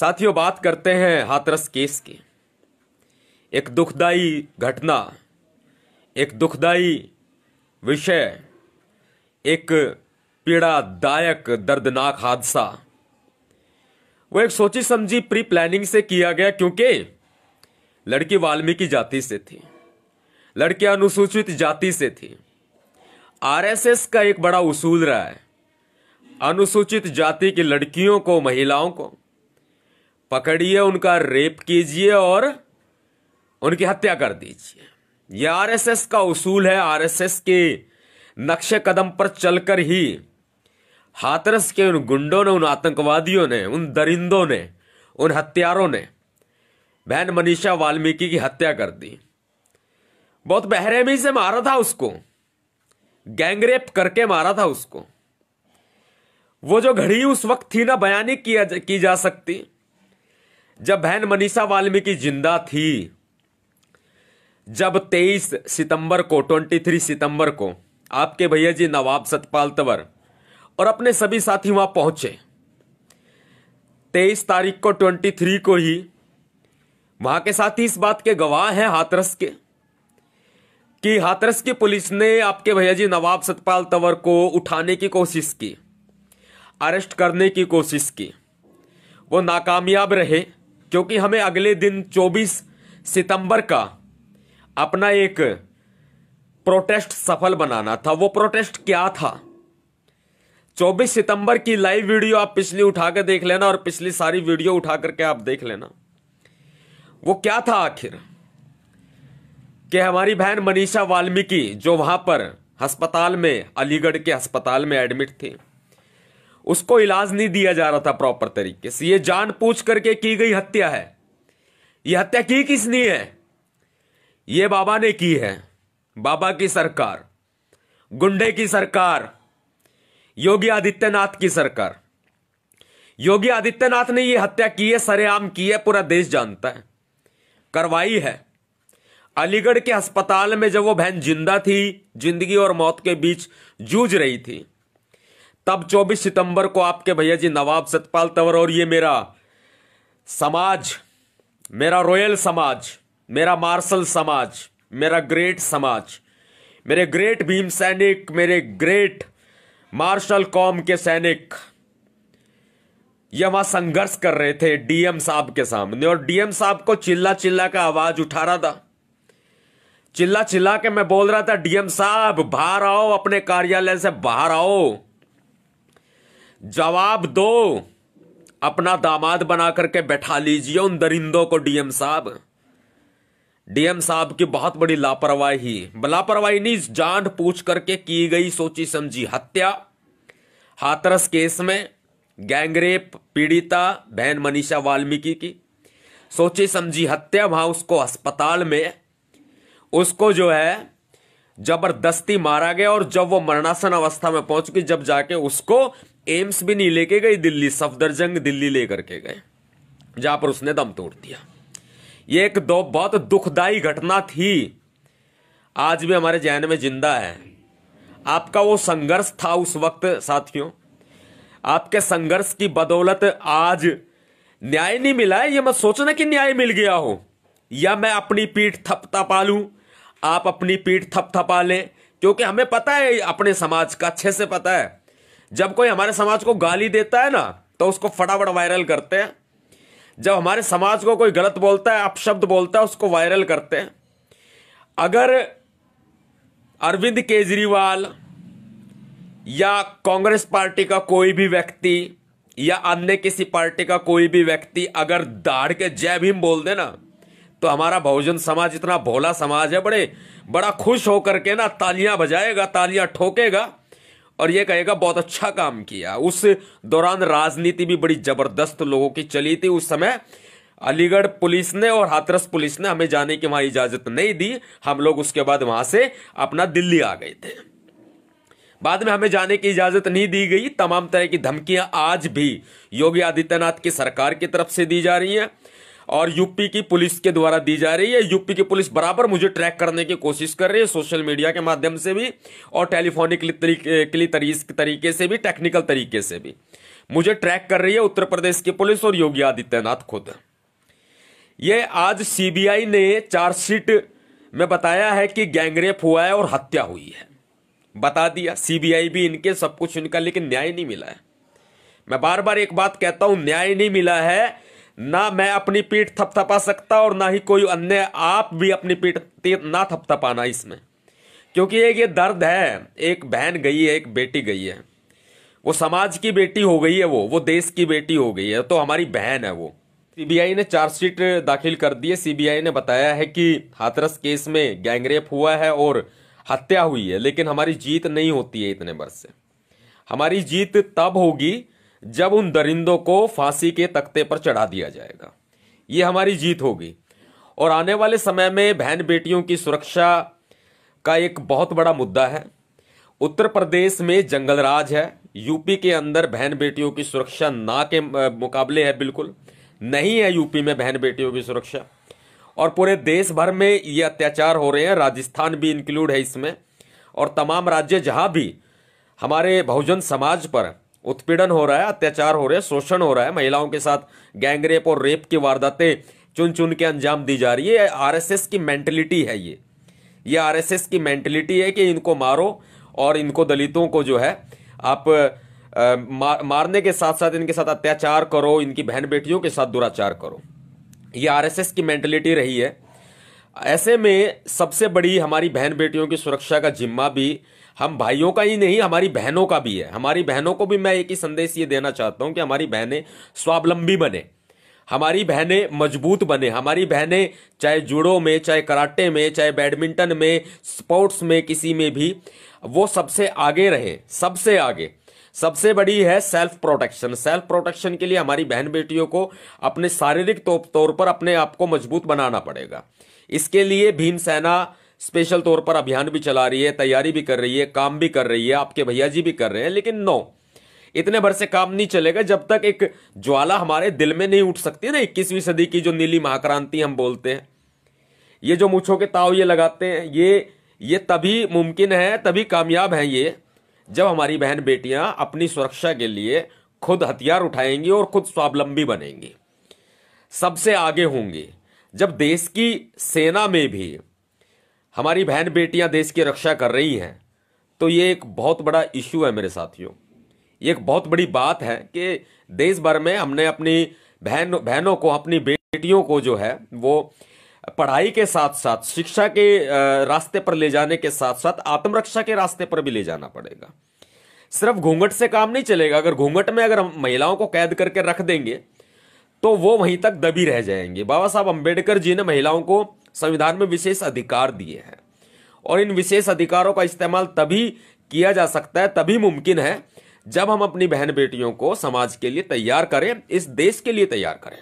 साथियों बात करते हैं हाथरस केस की एक दुखदाई घटना एक दुखदाई विषय एक पीड़ादायक दर्दनाक हादसा वो एक सोची समझी प्री प्लानिंग से किया गया क्योंकि लड़की वाल्मीकि जाति से थी लड़की अनुसूचित जाति से थी आरएसएस का एक बड़ा उसूल रहा है अनुसूचित जाति की लड़कियों को महिलाओं को पकड़िए उनका रेप कीजिए और उनकी हत्या कर दीजिए यह आरएसएस का उसूल है आरएसएस के नक्शे कदम पर चलकर ही हाथरस के उन गुंडों ने उन आतंकवादियों ने उन दरिंदों ने उन हत्यारों ने बहन मनीषा वाल्मीकि की हत्या कर दी बहुत बहरेमी से मारा था उसको गैंगरेप करके मारा था उसको वो जो घड़ी उस वक्त थी ना बयानी किया की जा सकती जब बहन मनीषा वाल्मीकि जिंदा थी जब 23 सितंबर को 23 सितंबर को आपके भैया जी नवाब सतपाल तवर और अपने सभी साथी वहां पहुंचे 23 तारीख को 23 को ही वहां के साथी इस बात के गवाह हैं हाथरस के कि हाथरस की पुलिस ने आपके भैया जी नवाब सतपाल तवर को उठाने की कोशिश की अरेस्ट करने की कोशिश की वो नाकामयाब रहे क्योंकि हमें अगले दिन 24 सितंबर का अपना एक प्रोटेस्ट सफल बनाना था वो प्रोटेस्ट क्या था 24 सितंबर की लाइव वीडियो आप पिछली उठाकर देख लेना और पिछली सारी वीडियो उठा करके आप देख लेना वो क्या था आखिर कि हमारी बहन मनीषा वाल्मीकि जो वहां पर अस्पताल में अलीगढ़ के अस्पताल में एडमिट थी उसको इलाज नहीं दिया जा रहा था प्रॉपर तरीके से ये जान पूछ करके की गई हत्या है यह हत्या की किसने है ये बाबा ने की है बाबा की सरकार गुंडे की सरकार योगी आदित्यनाथ की सरकार योगी आदित्यनाथ ने यह हत्या की है सरेआम की है पूरा देश जानता है करवाई है अलीगढ़ के अस्पताल में जब वो बहन जिंदा थी जिंदगी और मौत के बीच जूझ रही थी तब 24 सितंबर को आपके भैया जी नवाब सतपाल तंवर और ये मेरा समाज मेरा रॉयल समाज मेरा मार्शल समाज मेरा ग्रेट समाज मेरे ग्रेट भीम सैनिक मेरे ग्रेट मार्शल कॉम के सैनिक ये वहां संघर्ष कर रहे थे डीएम साहब के सामने और डीएम साहब को चिल्ला चिल्ला का आवाज उठा रहा था चिल्ला चिल्ला के मैं बोल रहा था डीएम साहब बाहर आओ अपने कार्यालय से बाहर आओ जवाब दो अपना दामाद बना करके बैठा लीजिए उन दरिंदों को डीएम साहब डीएम साहब की बहुत बड़ी लापरवाही लापरवाही नहीं जान पूछ करके की गई सोची समझी हत्या हाथरस केस में गैंगरेप पीड़िता बहन मनीषा वाल्मीकि की सोची समझी हत्या वहां उसको अस्पताल में उसको जो है जबरदस्ती मारा गया और जब वो मरणासन अवस्था में पहुंच गई जब जाके उसको एम्स भी नहीं लेके गई दिल्ली सफदरजंग दिल्ली लेकर के गए जहां पर उसने दम तोड़ दिया ये एक दो बहुत दुखदाई घटना थी आज भी हमारे जहन में जिंदा है आपका वो संघर्ष था उस वक्त साथियों आपके संघर्ष की बदौलत आज न्याय नहीं मिला है ये मत सोचना कि न्याय मिल गया हो या मैं अपनी पीठ थपथपा लू आप अपनी पीठ थपथपा लें क्योंकि हमें पता है अपने समाज का अच्छे से पता है जब कोई हमारे समाज को गाली देता है ना तो उसको फटाफट वायरल करते हैं जब हमारे समाज को कोई गलत बोलता है अपशब्द बोलता है उसको वायरल करते हैं अगर अरविंद केजरीवाल या कांग्रेस पार्टी का कोई भी व्यक्ति या अन्य किसी पार्टी का कोई भी व्यक्ति अगर दाढ़ के जय भीम बोल दे ना तो हमारा बहुजन समाज इतना भोला समाज है बड़े बड़ा खुश होकर के ना तालियां बजाएगा तालियां ठोकेगा और ये कहेगा बहुत अच्छा काम किया उस दौरान राजनीति भी बड़ी जबरदस्त लोगों की चली थी उस समय अलीगढ़ पुलिस ने और हाथरस पुलिस ने हमें जाने की वहां इजाजत नहीं दी हम लोग उसके बाद वहां से अपना दिल्ली आ गए थे बाद में हमें जाने की इजाजत नहीं दी गई तमाम तरह की धमकियां आज भी योगी आदित्यनाथ की सरकार की तरफ से दी जा रही हैं और यूपी की पुलिस के द्वारा दी जा रही है यूपी की पुलिस बराबर मुझे ट्रैक करने की कोशिश कर रही है सोशल मीडिया के माध्यम से भी और टेलीफोनिक तरीके से भी टेक्निकल तरीके से भी मुझे ट्रैक कर रही है उत्तर प्रदेश की पुलिस और योगी आदित्यनाथ खुद ये आज सीबीआई ने चार्जशीट में बताया है कि गैंगरेप हुआ है और हत्या हुई है बता दिया सीबीआई भी इनके सब कुछ इनका लेकिन न्याय नहीं मिला है मैं बार बार एक बात कहता हूं न्याय नहीं मिला है ना मैं अपनी पीठ थपथपा सकता और ना ही कोई अन्य आप भी अपनी पीठ ना थपथपाना इसमें क्योंकि एक ये दर्द है एक बहन गई है एक बेटी गई है वो समाज की बेटी हो गई है वो वो देश की बेटी हो गई है तो हमारी बहन है वो सीबीआई ने चार्जशीट दाखिल कर दी है सीबीआई ने बताया है कि हाथरस केस में गैंगरेप हुआ है और हत्या हुई है लेकिन हमारी जीत नहीं होती है इतने वर्ष से हमारी जीत तब होगी जब उन दरिंदों को फांसी के तख्ते पर चढ़ा दिया जाएगा ये हमारी जीत होगी और आने वाले समय में बहन बेटियों की सुरक्षा का एक बहुत बड़ा मुद्दा है उत्तर प्रदेश में जंगल राज है यूपी के अंदर बहन बेटियों की सुरक्षा ना के मुकाबले है बिल्कुल नहीं है यूपी में बहन बेटियों की सुरक्षा और पूरे देश भर में ये अत्याचार हो रहे हैं राजस्थान भी इंक्लूड है इसमें और तमाम राज्य जहाँ भी हमारे बहुजन समाज पर उत्पीड़न हो रहा है अत्याचार हो रहे हैं शोषण हो रहा है महिलाओं के साथ गैंगरेप और रेप की वारदातें चुन चुन के अंजाम दी जा रही है आरएसएस की मेंटेलिटी है ये ये आरएसएस की मेंटेलिटी है कि इनको मारो और इनको दलितों को जो है आप आ, मार, मारने के साथ साथ इनके साथ अत्याचार करो इनकी बहन बेटियों के साथ दुराचार करो ये आरएसएस की मेंटेलिटी रही है ऐसे में सबसे बड़ी हमारी बहन बेटियों की सुरक्षा का जिम्मा भी हम भाइयों का ही नहीं हमारी बहनों का भी है हमारी बहनों को भी मैं एक ही संदेश ये देना चाहता हूँ कि हमारी बहनें स्वावलंबी बने हमारी बहनें मजबूत बने हमारी बहनें चाहे जुड़ो में चाहे कराटे में चाहे बैडमिंटन में स्पोर्ट्स में किसी में भी वो सबसे आगे रहें सबसे आगे सबसे बड़ी है सेल्फ प्रोटेक्शन सेल्फ प्रोटेक्शन के लिए हमारी बहन बेटियों को अपने शारीरिक तौर पर अपने आप को मजबूत बनाना पड़ेगा इसके लिए भीमसेना स्पेशल तौर पर अभियान भी चला रही है तैयारी भी कर रही है काम भी कर रही है आपके भैया जी भी कर रहे हैं लेकिन नो इतने भर से काम नहीं चलेगा जब तक एक ज्वाला हमारे दिल में नहीं उठ सकती ना इक्कीसवीं सदी की जो नीली महाक्रांति हम बोलते हैं ये जो मूछों के ताव ये लगाते हैं ये ये तभी मुमकिन है तभी कामयाब है ये जब हमारी बहन बेटियां अपनी सुरक्षा के लिए खुद हथियार उठाएंगी और खुद स्वावलंबी बनेंगी सबसे आगे होंगी जब देश की सेना में भी हमारी बहन बेटियां देश की रक्षा कर रही हैं तो ये एक बहुत बड़ा इश्यू है मेरे साथियों ये एक बहुत बड़ी बात है कि देश भर में हमने अपनी बहन बहनों को अपनी बेटियों को जो है वो पढ़ाई के साथ साथ शिक्षा के रास्ते पर ले जाने के साथ साथ आत्मरक्षा के रास्ते पर भी ले जाना पड़ेगा सिर्फ घूंघट से काम नहीं चलेगा अगर घूंघट में अगर हम महिलाओं को कैद करके रख देंगे तो वो वहीं तक दबी रह जाएंगे बाबा साहब अम्बेडकर जी ने महिलाओं को संविधान में विशेष अधिकार दिए हैं और इन विशेष अधिकारों का इस्तेमाल तभी किया जा सकता है तभी मुमकिन है जब हम अपनी बहन बेटियों को समाज के लिए तैयार करें इस देश के लिए तैयार करें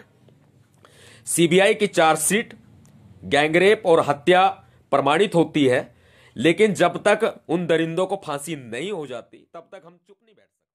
सीबीआई की चार्जशीट गैंगरेप और हत्या प्रमाणित होती है लेकिन जब तक उन दरिंदों को फांसी नहीं हो जाती तब तक हम चुप नहीं बैठ सकते